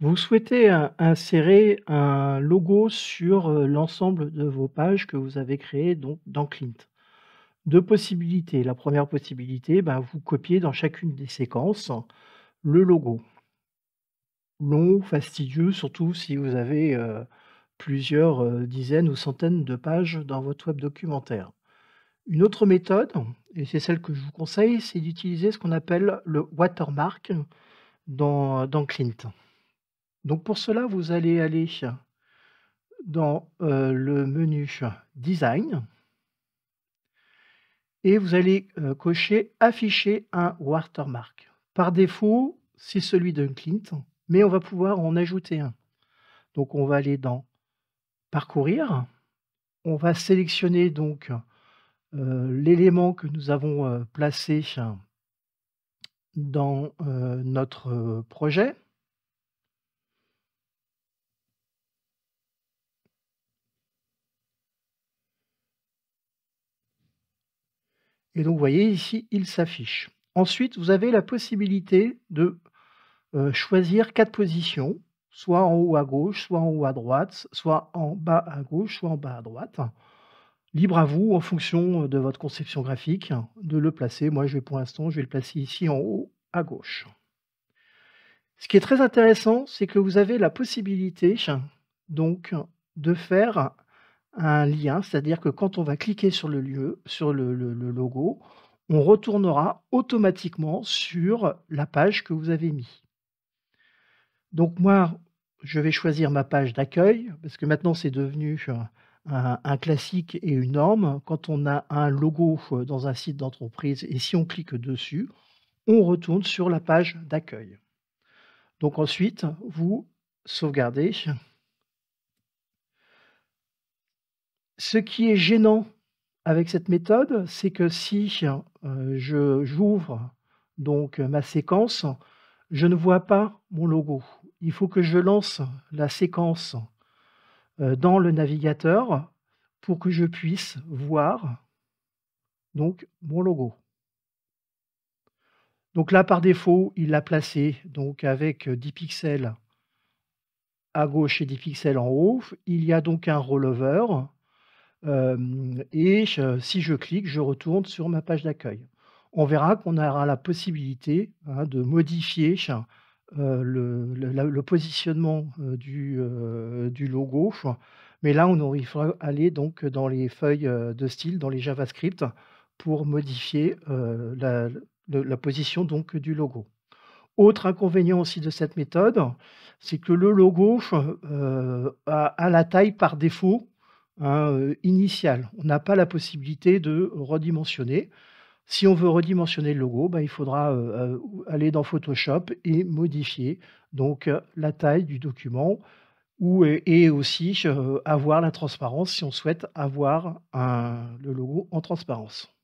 Vous souhaitez euh, insérer un logo sur euh, l'ensemble de vos pages que vous avez créées dans Clint. Deux possibilités. La première possibilité, ben, vous copiez dans chacune des séquences le logo. Long, fastidieux, surtout si vous avez euh, plusieurs dizaines ou centaines de pages dans votre web documentaire. Une autre méthode, et c'est celle que je vous conseille, c'est d'utiliser ce qu'on appelle le watermark dans Clint. Donc pour cela, vous allez aller dans euh, le menu Design et vous allez euh, cocher Afficher un watermark. Par défaut, c'est celui d'un Clint, mais on va pouvoir en ajouter un. Donc on va aller dans Parcourir. On va sélectionner donc euh, l'élément que nous avons placé dans notre projet. Et donc, vous voyez ici, il s'affiche. Ensuite, vous avez la possibilité de euh, choisir quatre positions, soit en haut à gauche, soit en haut à droite, soit en bas à gauche, soit en bas à droite. Libre à vous, en fonction de votre conception graphique, de le placer. Moi, je vais pour l'instant, je vais le placer ici en haut à gauche. Ce qui est très intéressant, c'est que vous avez la possibilité donc de faire un lien, c'est-à-dire que quand on va cliquer sur le lieu, sur le, logo, on retournera automatiquement sur la page que vous avez mis. Donc moi, je vais choisir ma page d'accueil, parce que maintenant c'est devenu euh, un, classique et une norme. Quand on a un logo euh, dans un site d'entreprise et si on clique dessus, on retourne sur la page d'accueil. Donc ensuite, vous sauvegardez Ce qui est gênant avec cette méthode, c'est que si euh, je j'ouvre donc ma séquence, je ne vois pas mon logo. Il faut que je lance la séquence euh, dans le navigateur pour que je puisse voir donc mon logo. Donc là, par défaut, il l'a placé donc avec 10 pixels à gauche et 10 pixels en haut. Il y a donc un rollover et si je clique, je retourne sur ma page d'accueil. On verra qu'on aura la possibilité, hein, de modifier, euh, le positionnement, euh, euh, du, logo, mais là, on aurait il aller donc dans les feuilles, de style, dans les JavaScript pour modifier, la position donc du logo. Autre inconvénient aussi de cette méthode, c'est que le logo, a la taille par défaut Hein, euh, initial. On n'a pas la possibilité de redimensionner. Si on veut redimensionner le logo, bah, il faudra euh, euh, aller dans Photoshop et modifier donc la taille du document et aussi avoir la transparence si on souhaite avoir le logo en transparence.